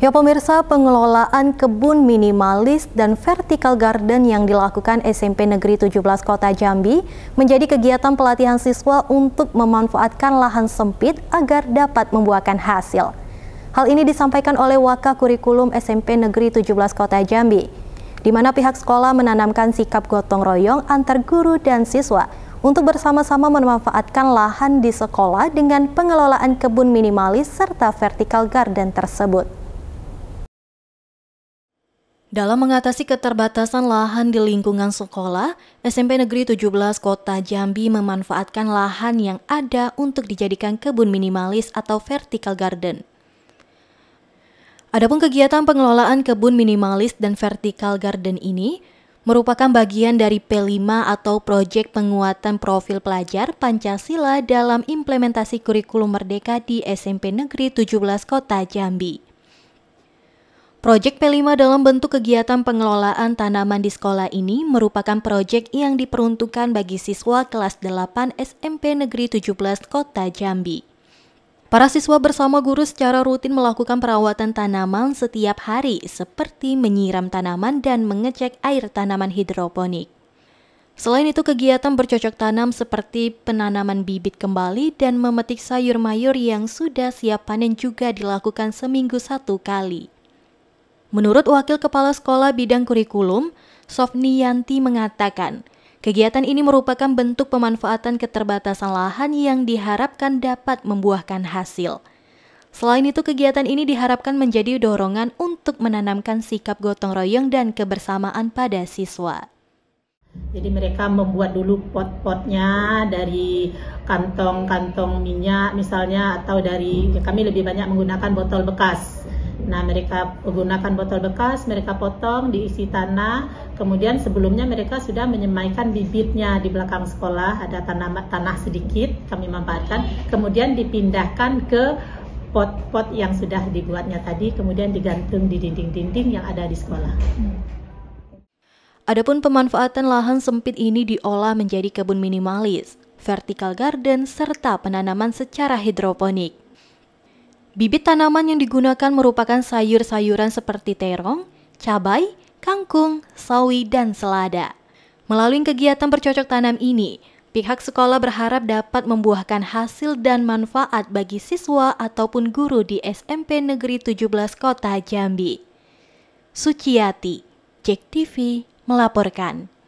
Ya pemirsa, pengelolaan kebun minimalis dan vertical garden yang dilakukan SMP Negeri 17 Kota Jambi menjadi kegiatan pelatihan siswa untuk memanfaatkan lahan sempit agar dapat membuahkan hasil. Hal ini disampaikan oleh Waka Kurikulum SMP Negeri 17 Kota Jambi, di mana pihak sekolah menanamkan sikap gotong royong antar guru dan siswa untuk bersama-sama memanfaatkan lahan di sekolah dengan pengelolaan kebun minimalis serta vertical garden tersebut. Dalam mengatasi keterbatasan lahan di lingkungan sekolah, SMP Negeri 17 Kota Jambi memanfaatkan lahan yang ada untuk dijadikan kebun minimalis atau vertical garden. Adapun kegiatan pengelolaan kebun minimalis dan vertical garden ini merupakan bagian dari P5 atau Proyek Penguatan Profil Pelajar Pancasila dalam implementasi kurikulum merdeka di SMP Negeri 17 Kota Jambi. Proyek P5 dalam bentuk kegiatan pengelolaan tanaman di sekolah ini merupakan proyek yang diperuntukkan bagi siswa kelas 8 SMP Negeri 17 Kota Jambi. Para siswa bersama guru secara rutin melakukan perawatan tanaman setiap hari seperti menyiram tanaman dan mengecek air tanaman hidroponik. Selain itu kegiatan bercocok tanam seperti penanaman bibit kembali dan memetik sayur mayur yang sudah siap panen juga dilakukan seminggu satu kali. Menurut Wakil Kepala Sekolah Bidang Kurikulum, Sofniyanti mengatakan, kegiatan ini merupakan bentuk pemanfaatan keterbatasan lahan yang diharapkan dapat membuahkan hasil. Selain itu, kegiatan ini diharapkan menjadi dorongan untuk menanamkan sikap gotong royong dan kebersamaan pada siswa. Jadi mereka membuat dulu pot-potnya dari kantong-kantong minyak misalnya atau dari kami lebih banyak menggunakan botol bekas Nah, mereka menggunakan botol bekas, mereka potong, diisi tanah. Kemudian sebelumnya mereka sudah menyemaikan bibitnya di belakang sekolah, ada tanah tanah sedikit kami manfaatkan. Kemudian dipindahkan ke pot-pot yang sudah dibuatnya tadi, kemudian digantung di dinding-dinding yang ada di sekolah. Adapun pemanfaatan lahan sempit ini diolah menjadi kebun minimalis, vertical garden, serta penanaman secara hidroponik. Bibit tanaman yang digunakan merupakan sayur-sayuran seperti terong, cabai, kangkung, sawi, dan selada. Melalui kegiatan bercocok tanam ini, pihak sekolah berharap dapat membuahkan hasil dan manfaat bagi siswa ataupun guru di SMP Negeri 17 Kota Jambi. Suciati, Jek TV melaporkan.